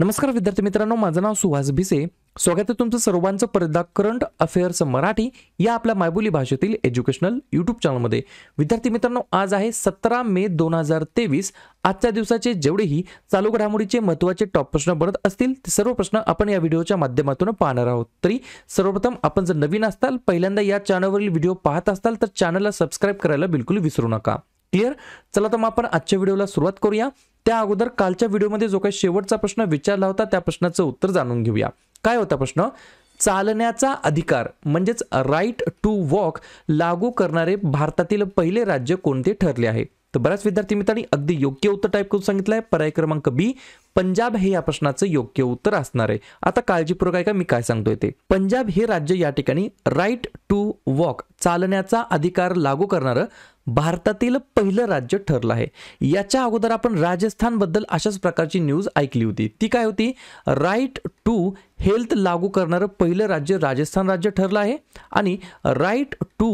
नमस्कार विद्यार्थी मित्रांनो माझं नाव सुहास भिसे स्वागत आहे तुमचं सर्वांचं परदा करंट अफेअर्स मराठी या आपल्या मायबोली भाषेतील एज्युकेशनल युट्यूब चॅनलमध्ये विद्यार्थी मित्रांनो आज आहे सतरा मे दोन हजार तेवीस आजच्या दिवसाचे जेवढेही चालू घडामोडीचे महत्त्वाचे टॉप प्रश्न बनत असतील ते सर्व प्रश्न आपण या व्हिडिओच्या माध्यमातून पाहणार आहोत तरी सर्वप्रथम आपण जर नवीन असताल पहिल्यांदा या चॅनलवरील व्हिडिओ पाहत असाल तर चॅनलला सबस्क्राईब करायला बिलकुल विसरू नका क्लिअर चला तर मग आपण आजच्या व्हिडिओला सुरुवात करूया त्या अगोदर कालच्या व्हिडिओमध्ये जो काही शेवटचा प्रश्न विचारला होता त्या प्रश्नाचं उत्तर जाणून घेऊया काय होता प्रश्न चालण्याचा अधिकार म्हणजेच राईट टू वॉक लागू करणारे भारतातील पहिले राज्य कोणते ठरले आहे तर बऱ्याच विद्यार्थी मित्रांनी अगदी योग्य उत्तर टाईप करून सांगितलं आहे पर्याय क्रमांक बी पंजाब हे या प्रश्नाचं योग्य उत्तर असणार आहे आता काळजीपूर्वक आहे का मी काय सांगतोय ते पंजाब हे राज्य या ठिकाणी राईट टू वॉक चालण्याचा अधिकार लागू करणारं भारतातील पहिलं राज्य ठरलं आहे याच्या अगोदर आपण राजस्थानबद्दल अशाच प्रकारची न्यूज ऐकली होती ती काय होती राईट टू हेल्थ लागू करणारं पहिलं राज्य राजस्थान राज्य ठरलं आहे आणि राईट टू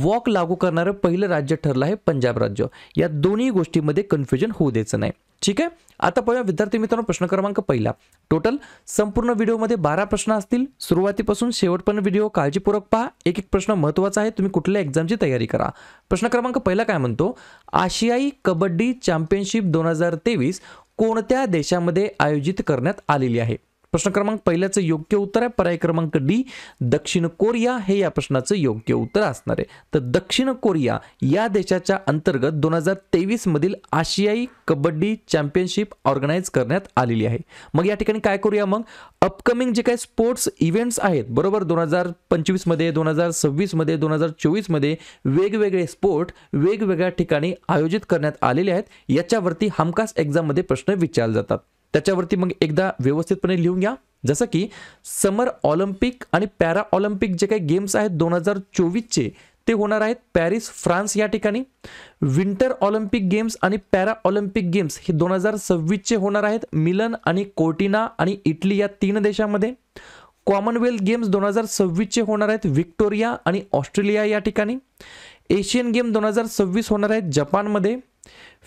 वॉक लागू करणारं पहिलं राज्य ठरलं आहे पंजाब राज्य या दोन्ही गोष्टीमध्ये कन्फ्युजन होऊ द्यायचं नाही ठीक आहे आता पाहूया विद्यार्थी मित्रांनो प्रश्न क्रमांक पहिला टोटल संपूर्ण व्हिडिओमध्ये बारा प्रश्न असतील सुरुवातीपासून शेवटपर्यंत व्हिडिओ काळजीपूर्वक पहा एक एक प्रश्न महत्त्वाचा आहे तुम्ही कुठल्या एक्झामची तयारी करा प्रश्न क्रमांक पहिला काय म्हणतो आशियाई कबड्डी चॅम्पियनशिप दोन हजार तेवीस कोणत्या देशामध्ये आयोजित करण्यात आलेली आहे प्रश्न क्रमांक पहिल्याचं योग्य उत्तर आहे पर्याय क्रमांक डी दक्षिण कोरिया हे या प्रश्नाचं योग्य उत्तर असणार आहे तर दक्षिण कोरिया या देशाच्या अंतर्गत दोन हजार तेवीसमधील आशियाई कबड्डी चॅम्पियनशिप ऑर्गनाईज करण्यात आलेली आहे मग या ठिकाणी काय करूया मग अपकमिंग जे काही स्पोर्ट्स इव्हेंट्स आहेत बरोबर दोन हजार पंचवीसमध्ये दोन हजार सव्वीसमध्ये दोन हजार चोवीसमध्ये वेगवेगळे स्पोर्ट वेगवेगळ्या ठिकाणी आयोजित करण्यात आलेले आहेत याच्यावरती हमखास एक्झाममध्ये प्रश्न विचारले जातात त्याच्यावरती मग एकदा व्यवस्थितपणे लिहून घ्या जसं की समर ऑलिम्पिक आणि पॅरा ऑलिम्पिक जे काही गेम्स आहेत दोन हजार चोवीसचे ते होणार आहेत पॅरिस फ्रान्स या ठिकाणी विंटर ऑलिम्पिक गेम्स आणि पॅरा ऑलिम्पिक गेम्स हे दोन हजार सव्वीसचे होणार आहेत मिलन आणि कोर्टिना आणि इटली या तीन देशामध्ये कॉमनवेल्थ गेम्स दोन हजार सव्वीसचे होणार आहेत विक्टोरिया आणि ऑस्ट्रेलिया या ठिकाणी एशियन गेम दोन हजार सव्वीस होणार आहेत जपानमध्ये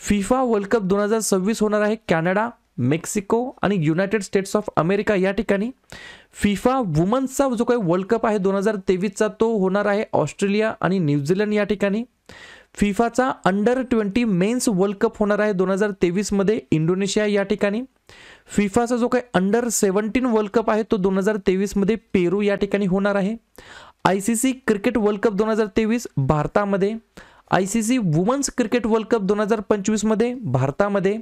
फिफा वर्ल्ड कप दोन हजार सव्वीस होणार आहे कॅनडा मेक्सिको आणि युनायटेड स्टेट्स ऑफ अमेरिका या ठिकाणी फिफा वुमन्सचा जो काही वर्ल्ड कप आहे दोन हजार तेवीसचा तो होणार आहे ऑस्ट्रेलिया आणि न्यूझीलंड या ठिकाणी फिफाचा under twenty men's world cup होणार आहे दोन हजार तेवीसमध्ये इंडोनेशिया या ठिकाणी फिफाचा जो काही अंडर सेवन्टीन वर्ल्ड कप आहे तो दोन हजार तेवीसमध्ये पेरू या ठिकाणी होणार आहे I C C cricket world cup दोन हजार तेवीस भारतामध्ये I C C women's cricket world cup दोन हजार पंचवीसमध्ये भारतामध्ये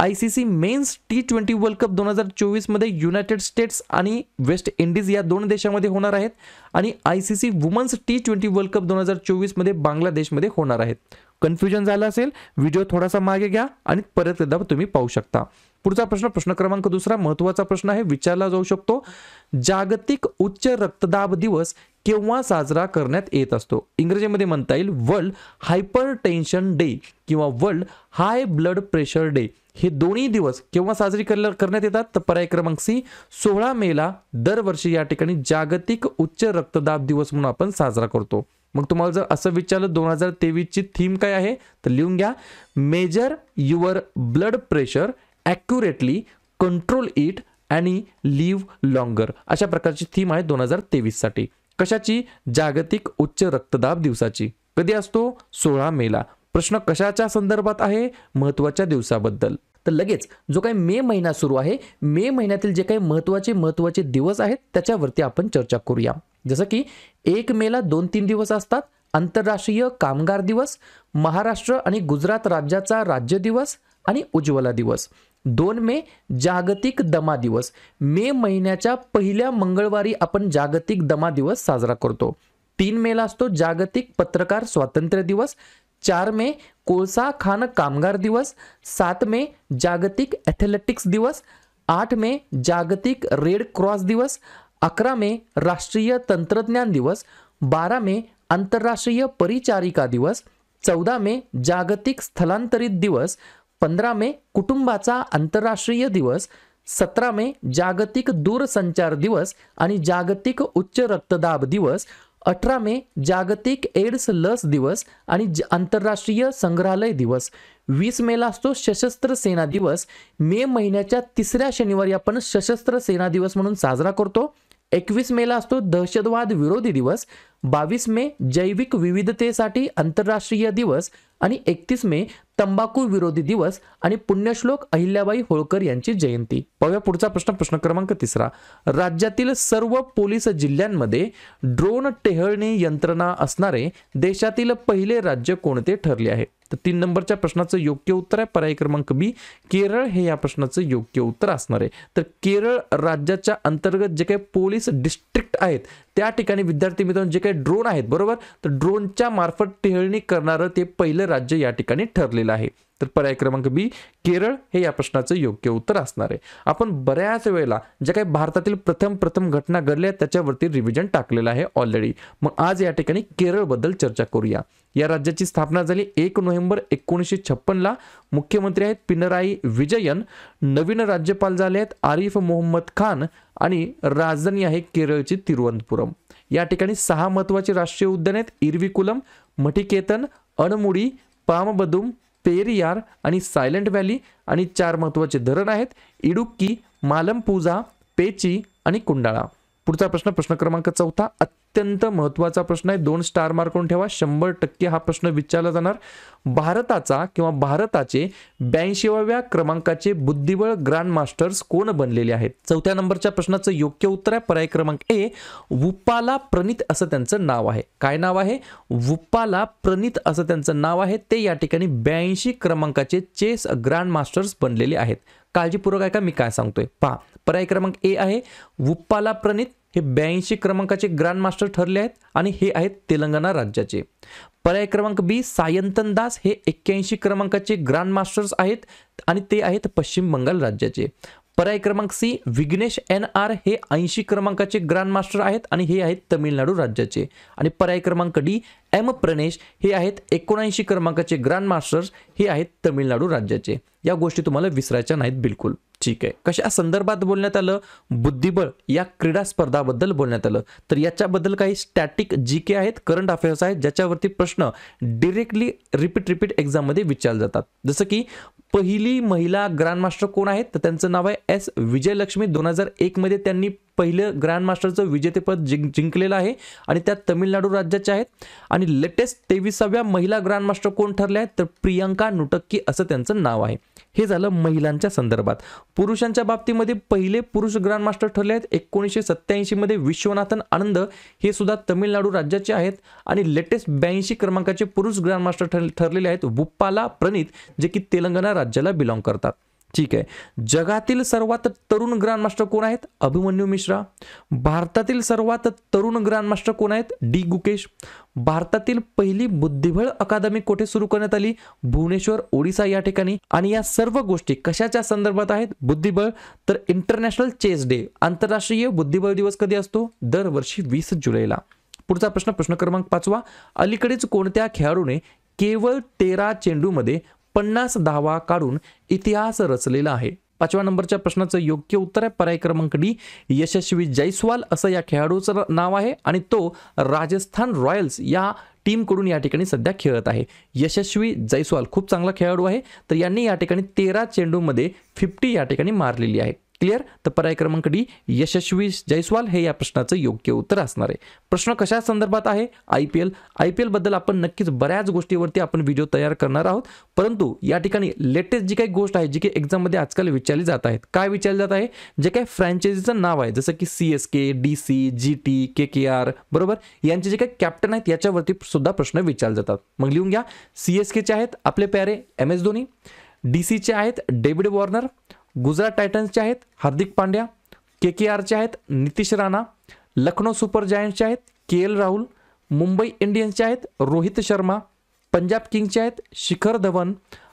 I C C men's T twenty world cup दोन हजार चोवीसमध्ये युनायटेड स्टेट्स आणि वेस्ट इंडिज या दोन देशामध्ये होणार आहेत आणि I C C women's T twenty world cup दोन हजार चोवीसमध्ये बांगलादेशमध्ये होणार आहेत कन्फ्युजन झालं असेल व्हिडिओ थोडासा मागे घ्या आणि परत एकदा तुम्ही पाहू शकता पुढचा प्रश्न प्रश्न क्रमांक दुसरा महत्वाचा प्रश्न आहे विचारला जाऊ शकतो जागतिक उच्च रक्तदाब दिवस केव्हा साजरा करण्यात येत असतो इंग्रजीमध्ये म्हणता येईल वर्ल्ड हायपर टेन्शन डे किंवा world high blood pressure day हे दोन्ही दिवस केव्हा साजरी करण्यात येतात तर पर्याय क्रमांक सी सोळा मेला दरवर्षी या ठिकाणी जागतिक उच्च रक्तदाब दिवस म्हणून आपण साजरा करतो मग तुम्हाला जर असं विचारलं दोन हजार तेवीसची थीम काय आहे तर लिहून घ्या measure your blood pressure accurately control it आणि लिव्ह लॉंगर अशा प्रकारची थीम आहे दोन हजार तेवीससाठी कशाची जागतिक उच्च रक्तदाब दिवसाची कधी असतो सोळा मेला प्रश्न कशाच्या संदर्भात आहे महत्त्वाच्या दिवसाबद्दल तर लगेच जो काही मे महिना सुरू आहे मे महिन्यातील जे काही महत्वाचे महत्त्वाचे दिवस आहेत त्याच्यावरती आपण चर्चा करूया जसं की एक मेला दोन तीन दिवस असतात आंतरराष्ट्रीय कामगार दिवस महाराष्ट्र आणि गुजरात राज्याचा राज्य दिवस आणि उज्ज्वला दिवस दोन मे जागतिक दमा दिवस मे महिन्याच्या पहिल्या मंगळवारी आपण जागतिक दमा दिवस साजरा करतो तीन मेला असतो जागतिक पत्रकार स्वातंत्र्य दिवस चार मे कोळसा खान कामगार दिवस सात मे जागतिक ॲथलेटिक्स दिवस आठ मे जागतिक रेड क्रॉस दिवस अकरा मे राष्ट्रीय तंत्रज्ञान दिवस बारा मे आंतरराष्ट्रीय परिचारिका दिवस चौदा मे जागतिक स्थलांतरित दिवस पंधरा मे कुटुंबाचा आंतरराष्ट्रीय दिवस सतरा मे जागतिक दूरसंचार दिवस आणि जागतिक उच्च रक्तदाब दिवस अठरा मे जागतिक एड्स लस दिवस आणि आंतरराष्ट्रीय संग्रहालय दिवस वीस मेला असतो सशस्त्र सेना दिवस मे महिन्याच्या तिसऱ्या शनिवारी आपण सशस्त्र सेना दिवस म्हणून साजरा करतो एकवीस मेला असतो दहशतवाद विरोधी दिवस बावीस मे जैविक विविधतेसाठी आंतरराष्ट्रीय दिवस आणि एकतीस मे तंबाखू विरोधी दिवस आणि पुण्यश्लोक अहिल्याबाई होळकर यांची जयंती पाहूया पुढचा प्रश्न प्रश्न क्रमांक तिसरा राज्यातील सर्व पोलीस जिल्ह्यांमध्ये ड्रोन टेहळणी यंत्रणा असणारे देशातील पहिले राज्य कोणते ठरले आहे तर तीन नंबरच्या प्रश्नाचं योग्य उत्तर आहे पर्याय क्रमांक बी केरळ हे या प्रश्नाचं योग्य उत्तर असणार आहे तर केरळ राज्याच्या अंतर्गत जे काही पोलीस डिस्ट्रिक्ट आहेत त्या ठिकाणी विद्यार्थी मित्रांनो जे काही ड्रोन आहेत बरोबर तर ड्रोनच्या मार्फत टेहळणी करणारं ते पहिलं राज्य या ठिकाणी ठरलेलं आहे तर पर्याय क्रमांक बी केरळ हे या प्रश्नाचं योग्य उत्तर असणार आहे आपण बऱ्याच वेळेला ज्या काही भारतातील प्रथम प्रथम घटना घडल्या त्याच्यावरती रिव्हिजन टाकलेलं आहे ऑलरेडी मग आज या ठिकाणी केरळबद्दल चर्चा करूया या राज्याची स्थापना झाली एक नोव्हेंबर एकोणीसशे छप्पनला मुख्यमंत्री आहेत पिनराई विजयन नवीन राज्यपाल झाले आहेत आरिफ मोहम्मद खान आणि राजधानी आहे केरळची तिरुवनंतपुरम या ठिकाणी सहा महत्वाची राष्ट्रीय उद्यान आहेत इरविकुलम मठिकेतन अणमुडी पामबदुम पेरियार आणि सायलेंट व्हॅली आणि चार महत्त्वाचे धरण आहेत इडुक्की मालमपूजा पेची आणि कुंडाळा पुढचा प्रश्न प्रश्न क्रमांक चौथा अत्यंत महत्त्वाचा प्रश्न आहे दोन स्टार मार्क ठेवा शंभर टक्के हा प्रश्न विचारला जाणार भारताचा किंवा भारताचे ब्याऐंशीव्या क्रमांकाचे बुद्धिबळ ग्रँड मास्टर्स कोण बनलेले आहेत चौथ्या नंबरच्या प्रश्नाचं योग्य उत्तर आहे पर्याय क्रमांक ए वुपाला प्रणित असं त्यांचं नाव आहे काय नाव आहे वुपाला प्रणित असं त्यांचं नाव आहे ते या ठिकाणी ब्याऐंशी क्रमांकाचे चेस ग्रँड मास्टर्स बनलेले आहेत काळजीपूर्वक आहे का मी काय सांगतोय पहा पर्याय क्रमांक ए आहे वुप्पाला प्रणित हे ब्याऐंशी क्रमांकाचे ग्रँडमास्टर ठरले आहेत आणि हे आहेत तेलंगणा राज्याचे पर्याय क्रमांक बी सायंतन दास हे एक्क्याऐंशी क्रमांकाचे ग्रँडमास्टर्स आहेत आणि ते आहेत पश्चिम बंगाल राज्याचे पर्याय क्रमांक सी विघ्नेश एन आर हे ऐंशी क्रमांकाचे ग्रँडमास्टर आहेत आणि हे आहेत तमिळनाडू राज्याचे आणि पर्याय क्रमांक डी एम प्रणेश हे आहेत एकोणऐंशी क्रमांकाचे ग्रँडमास्टर्स हे आहेत तमिळनाडू राज्याचे या गोष्टी तुम्हाला विसरायच्या नाहीत बिलकुल ठीक आहे कशा संदर्भात बोलण्यात आलं बुद्धिबळ या क्रीडा स्पर्धाबद्दल बोलण्यात आलं तर याच्याबद्दल काही स्टॅटिक जी के आहेत करंट अफेअर्स आहेत ज्याच्यावरती प्रश्न डिरेक्टली रिपीट रिपीट एक्झाममध्ये विचारले जातात जसं की पहिली महिला ग्रँडमास्टर कोण आहेत तर त्यांचं नाव आहे एस विजयलक्ष्मी दोन हजार एकमध्ये त्यांनी पहिलं ग्रँडमास्टरचं विजेतेपद जिंक जिंकलेलं आहे आणि त्या तमिळनाडू राज्याच्या आहेत आणि लेटेस्ट तेविसाव्या महिला ग्रँडमास्टर कोण ठरल्या आहेत तर प्रियांका नुटक्की असं त्यांचं नाव आहे हे झालं महिलांच्या संदर्भात पुरुषांच्या बाबतीमध्ये पहिले पुरुष ग्रँडमास्टर ठरले आहेत एकोणीसशे सत्त्याऐंशीमध्ये विश्वनाथन आनंद हे सुद्धा तमिळनाडू राज्याचे आहेत आणि लेटेस्ट ब्याऐंशी क्रमांकाचे पुरुष ग्रँडमास्टर ठरलेले आहेत वुप्पाला प्रणित जे की तेलंगणा राज्याला बिलॉंग करतात ठीक आहे जगातील सर्वात तरुण ग्रँडमास्टर कोण आहेत अभिमन्यू मिश्रा भारतातील सर्वात तरुण ग्रँडमास्टर कोण आहेत डी गुकेश भारतातील पहिली बुद्धिबळ अकादमी कोठे सुरू करण्यात आली भुवनेश्वर ओडिसा या ठिकाणी आणि या सर्व गोष्टी कशाच्या संदर्भात आहेत बुद्धिबळ तर इंटरनॅशनल चेस डे आंतरराष्ट्रीय बुद्धिबळ दिवस कधी असतो दरवर्षी वीस जुलैला पुढचा प्रश्न प्रश्न क्रमांक पाचवा अलीकडेच कोणत्या खेळाडूने केवळ तेरा चेंडूमध्ये पन्नास धावा काढून इतिहास रचलेला आहे पाचव्या नंबरच्या प्रश्नाचं योग्य उत्तर आहे पर्याय क्रमांक डी यशस्वी जैस्वाल असं या खेळाडूचं नाव आहे आणि तो राजस्थान रॉयल्स या टीमकडून या ठिकाणी सध्या खेळत आहे यशस्वी जैस्वाल खूप चांगला खेळाडू आहे तर यांनी या ठिकाणी तेरा चेंडूमध्ये फिफ्टी या ठिकाणी मारलेली आहे क्लिअर तर पर्याय क्रमांक डी यशस्वी जयस्वाल हे या प्रश्नाचं योग्य उत्तर असणार आहे प्रश्न कशा संदर्भात आहे I P L I P एलबद्दल आपण नक्कीच बऱ्याच गोष्टीवरती आपण व्हिडिओ तयार करणार आहोत परंतु या ठिकाणी लेटेस्ट जी काही गोष्ट आहे जी काही एक्झाममध्ये आजकाल विचारली जात आहेत काय विचारली जात आहे जे काही फ्रँचायझीचं नाव आहे जसं की C S K D C G T K K R बरोबर यांचे जे काही कॅप्टन आहेत याच्यावरती सुद्धा प्रश्न विचारले जातात मग लिहून घ्या सी एस केचे आहेत आपले प्यारे एम एस धोनी डी सीचे आहेत डेव्हिड वॉर्नर गुजरात टायटन्सचे आहेत हार्दिक पांड्या के के आरचे आहेत नितीश राणा लखनौ सुपर जायंट्सचे आहेत के एल राहुल मुंबई इंडियन्सचे आहेत रोहित शर्मा पंजाब किंगचे आहेत शिखर धवन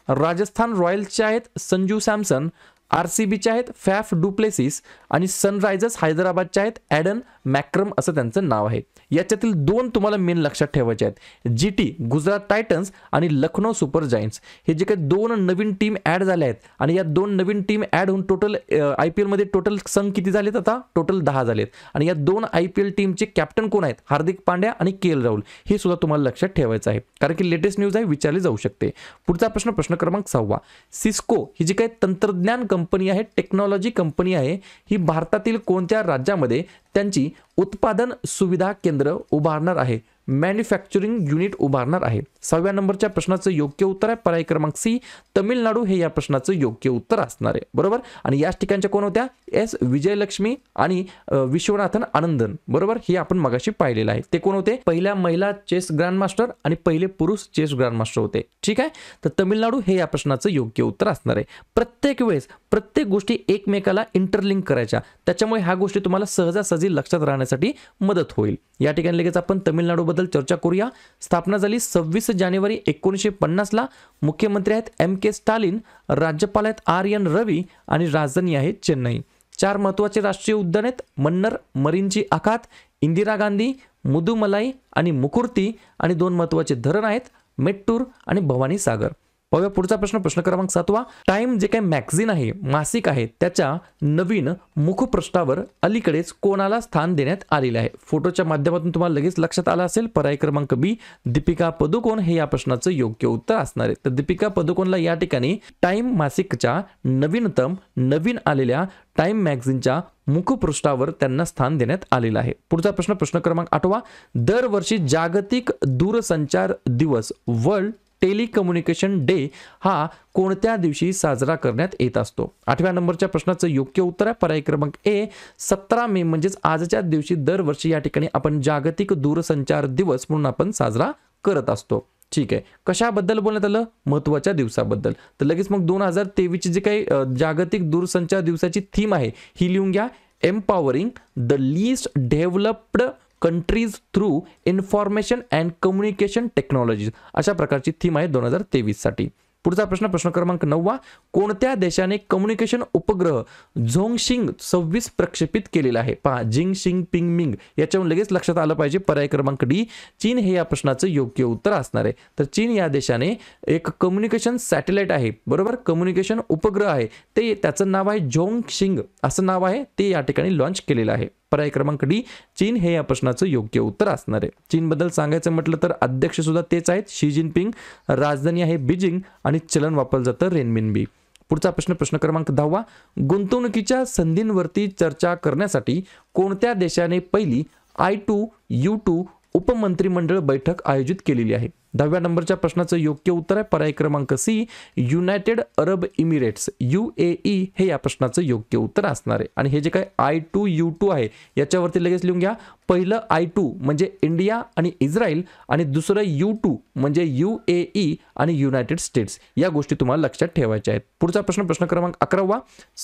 राजस्थान रॉयल्सचे आहेत संजू सॅमसन आर सी बीच्या आहेत फॅफ डुप्लेसिस आणि सनरायझर्स हैदराबादच्या आहेत ॲडन मॅक्रम असं त्यांचं नाव आहे याच्यातील दोन तुम्हाला मेन लक्षात ठेवायचे आहेत जी टी गुजरात टायटन्स आणि लखनौ सुपर जायंट्स हे जे काही दोन नवीन टीम ॲड झाल्या आहेत आणि या दोन नवीन टीम ॲड होऊन टोटल आय पी एलमध्ये टोटल संघ किती झालेत आता टोटल दहा आहेत आणि या दोन आय पी एल टीमचे कॅप्टन कोण आहेत हार्दिक पांड्या आणि के एल राहुल हे सुद्धा तुम्हाला लक्षात ठेवायचं आहे कारण की लेटेस्ट न्यूज आहे विचारली जाऊ शकते पुढचा प्रश्न प्रश्न क्रमांक सहावा सिस्को ही जी काही तंत्रज्ञान कंपनी कंपनी आहे टेक्नॉलॉजी कंपनी आहे ही भारतातील कोणत्या राज्यामध्ये त्यांची उत्पादन सुविधा केंद्र उभारणार आहे मॅन्युफॅक्चरिंग युनिट उभारणार आहे सहाव्या नंबरच्या प्रश्नाचं योग्य उत्तर आहे पर्याय क्रमांक सी तमिळनाडू हे या प्रश्नाचं योग्य उत्तर असणार आहे बरोबर आणि याच ठिकाणच्या कोण होत्या एस विजयलक्ष्मी आणि विश्वनाथन आनंदन बरोबर हे आपण मगाशी पाहिलेलं आहे ते कोण होते पहिल्या महिला चेस ग्रँडमास्टर आणि पहिले पुरुष चेस ग्रँडमास्टर होते ठीक आहे तर तमिळनाडू हे या प्रश्नाचं योग्य उत्तर असणार आहे प्रत्येक वेळेस प्रत्येक गोष्टी एकमेकाला इंटरलिंक करायच्या त्याच्यामुळे ह्या गोष्टी तुम्हाला सहजासहजी लक्षात राहण्यासाठी मदत होईल या ठिकाणी लगेच आपण तमिळनाडूबद्दल चर्चा करूया स्थापना झाली सव्वीस जानेवारी एकोणीसशे पन्नासला मुख्यमंत्री आहेत एम के स्टालिन राज्यपाल आहेत आर एन रवी आणि राजधानी आहे चेन्नई चार महत्त्वाचे राष्ट्रीय उद्यान आहेत मन्नर मरीनची आखात इंदिरा गांधी मुदुमलाई आणि मुकुर्ती आणि दोन महत्त्वाचे धरण आहेत मेट्टूर आणि भवानी सागर पाहूया पुढचा प्रश्न प्रश्न क्रमांक सातवा टाइम जे काही मॅग्झिन आहे मासिक आहे त्याच्या नवीन मुखपृष्ठावर अलीकडेच कोणाला स्थान देण्यात आलेलं आहे फोटोच्या माध्यमातून तुम्हाला लगेच लक्षात आला असेल पर्याय क्रमांक बी दीपिका पदुकोण हे या प्रश्नाचं योग्य उत्तर असणार आहे तर दीपिका पदुकोणला या ठिकाणी टाइम मासिकच्या नवीनतम नवीन आलेल्या टाइम मॅग्झिनच्या मुखपृष्ठावर त्यांना स्थान देण्यात आलेलं आहे पुढचा प्रश्न प्रश्न क्रमांक आठवा दरवर्षी जागतिक दूरसंचार दिवस वर्ल्ड टेलिकम्युनिकेशन डे हा कोणत्या दिवशी साजरा करण्यात येत असतो आठव्या नंबरच्या प्रश्नाचं योग्य उत्तर आहे पर्याय क्रमांक ए सतरा मे म्हणजेच आजच्या दिवशी दरवर्षी या ठिकाणी आपण जागतिक दूरसंचार दिवस म्हणून आपण साजरा करत असतो ठीक आहे कशाबद्दल बोलण्यात आलं महत्त्वाच्या दिवसाबद्दल तर लगेच मग दोन हजार तेवीसची जी काही जागतिक दूरसंचार दिवसाची थीम आहे ही लिहून घ्या empowering the least developed countries through information and communication technologies अशा प्रकारची थीम आहे दोन हजार तेवीससाठी पुढचा प्रश्न प्रश्न क्रमांक नववा कोणत्या देशाने कम्युनिकेशन उपग्रह झोंगशिंग सव्वीस प्रक्षेपित केलेला आहे पहा जिंग शिंग पिंग मिंग याच्यावर लगेच लक्षात आलं पाहिजे पर्याय क्रमांक डी चीन हे या प्रश्नाचं योग्य उत्तर असणार आहे तर चीन या देशाने एक कम्युनिकेशन सॅटेलाइट आहे बरोबर कम्युनिकेशन उपग्रह आहे ते त्याचं नाव आहे झोंगशिंग असं नाव आहे ते या ठिकाणी लॉन्च केलेलं आहे पर्याय क्रमांक डी चीन हे या प्रश्नाचं योग्य उत्तर असणार आहे चीनबद्दल सांगायचं म्हटलं तर अध्यक्ष सुद्धा तेच आहेत शी जिनपिंग राजधानी आहे बीजिंग आणि चलन वापरलं जातं बी पुढचा प्रश्न प्रश्न क्रमांक दहावा गुंतवणुकीच्या संधींवरती चर्चा करण्यासाठी कोणत्या देशाने पहिली आय टू यू टू उपमंत्रिमंडळ बैठक आयोजित केलेली आहे दहाव्या नंबरच्या प्रश्नाचं योग्य उत्तर आहे पर्याय क्रमांक C United Arab Emirates U A E हे या प्रश्नाचं योग्य उत्तर असणार आहे आणि हे जे काय आय टू यू टू आहे याच्यावरती लगेच लिहून घ्या पहिलं आय टू म्हणजे इंडिया आणि इस्रायल आणि दुसरं यू टू म्हणजे यू ए ई आणि युनायटेड स्टेट्स या गोष्टी तुम्हाला लक्षात ठेवायच्या आहेत पुढचा प्रश्न प्रश्न क्रमांक अकरावा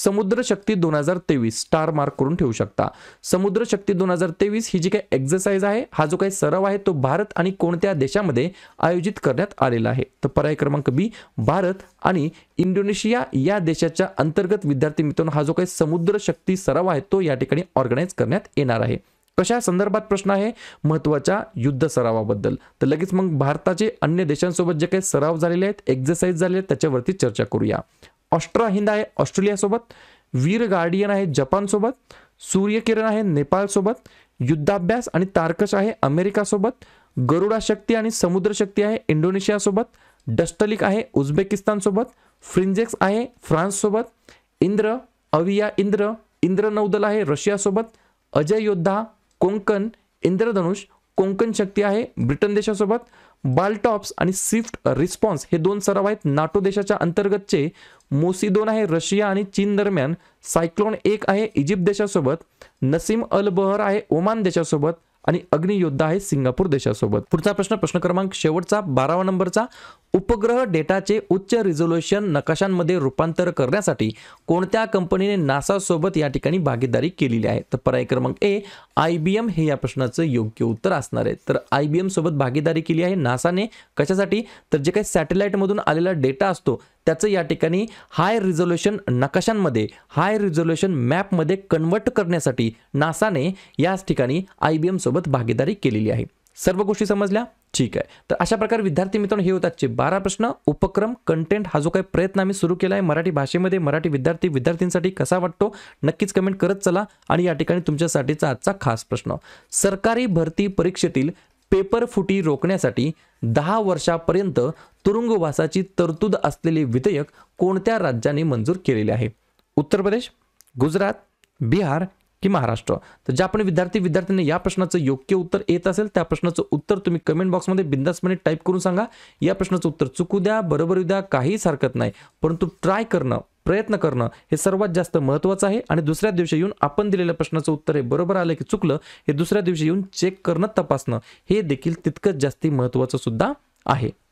समुद्र शक्ती दोन हजार तेवीस स्टार मार्क करून ठेवू शकता समुद्र शक्ती दोन हजार तेवीस ही जी काही एक्झरसाइज आहे हा जो काही सराव आहे तो भारत आणि कोणत्या देशामध्ये आयोजित करण्यात आलेला आहे तर पर्याय क्रमांक बी भारत आणि इंडोनेशिया या देशाच्या अंतर्गत विद्यार्थी मित्रांनो हा जो काही समुद्र शक्ती सराव आहे तो या ठिकाणी ऑर्गनाईज करण्यात येणार आहे कशा संदर्भात प्रश्न आहे महत्वाच्या युद्ध सरावाबद्दल तर लगेच मग भारताचे अन्य देशांसोबत जे काही सराव झालेले आहेत एक्झरसाइज झालेले आहेत त्याच्यावरती चर्चा करूया ऑस्ट्रा हिंद आहे ऑस्ट्रेलियासोबत वीर गार्डियन आहे जपानसोबत सूर्यकिरण आहे नेपाळसोबत युद्धाभ्यास आणि तारकश आहे अमेरिकासोबत गरुडा शक्ती आणि समुद्र शक्ती आहे इंडोनेशियासोबत डस्टलिक आहे उझबेकिस्तानसोबत फ्रिंजेक्स आहे फ्रान्ससोबत इंद्र अविया इंद्र इंद्र नौदल आहे रशियासोबत अजय योद्धा कोंकण इंद्रधनुष कोंकण शक्ती आहे ब्रिटन देशासोबत बालटॉप्स आणि स्विफ्ट रिस्पॉन्स हे दोन सराव आहेत नाटो देशाच्या अंतर्गतचे मोसी दोन आहे रशिया आणि चीन दरम्यान सायक्लोन एक आहे इजिप्त देशासोबत नसीम अल बहर आहे ओमान देशासोबत आणि अग्नियोद्धा आहे सिंगापूर देशासोबत पुढचा प्रश्न प्रश्न क्रमांक शेवटचा बारावा नंबरचा उपग्रह डेटाचे उच्च रिझोल्युशन नकाशांमध्ये रूपांतर करण्यासाठी कोणत्या कंपनीने नासा सोबत या ठिकाणी भागीदारी केलेली आहे तर पर्याय क्रमांक ए आय बी एम हे या प्रश्नाचं योग्य उत्तर असणार आहे तर आय बी सोबत भागीदारी केली आहे नासाने कशासाठी तर जे काही मधून आलेला डेटा असतो त्याचं या ठिकाणी हाय रिझोल्युशन नकाशांमध्ये हाय रिझोल्युशन मॅपमध्ये कन्वर्ट करण्यासाठी नासाने याच ठिकाणी आय बी एमसोबत भागीदारी केलेली आहे सर्व गोष्टी समजल्या ठीक आहे तर अशा प्रकारे विद्यार्थी मित्रांनो हे होत आजचे बारा प्रश्न उपक्रम कंटेंट हा जो काही प्रयत्न आम्ही सुरू केला आहे मराठी भाषेमध्ये मराठी विद्यार्थी विद्यार्थ्यांसाठी कसा वाटतो नक्कीच कमेंट करत चला आणि या ठिकाणी तुमच्यासाठीचा आजचा खास प्रश्न सरकारी भरती परीक्षेतील पेपर फुटी रोखण्यासाठी दहा वर्षापर्यंत तुरुंगवासाची तरतूद असलेले विधेयक कोणत्या राज्याने मंजूर केलेले आहे उत्तर प्रदेश गुजरात बिहार की महाराष्ट्र तर ज्या पण विद्यार्थी विद्यार्थ्यांनी या प्रश्नाचं योग्य उत्तर येत असेल त्या प्रश्नाचं उत्तर तुम्ही कमेंट बॉक्समध्ये बिंदासपणे टाईप करून सांगा या प्रश्नाचं उत्तर चुकू द्या बरोबर येऊ द्या काहीच हरकत नाही परंतु ट्राय करणं प्रयत्न करणं हे सर्वात जास्त महत्वाचं आहे आणि दुसऱ्या दिवशी येऊन आपण दिलेल्या प्रश्नाचं उत्तर हे बरोबर आलं की चुकलं हे दुसऱ्या दिवशी येऊन चेक करणं तपासणं हे देखील तितकंच जास्ती महत्त्वाचं सुद्धा आहे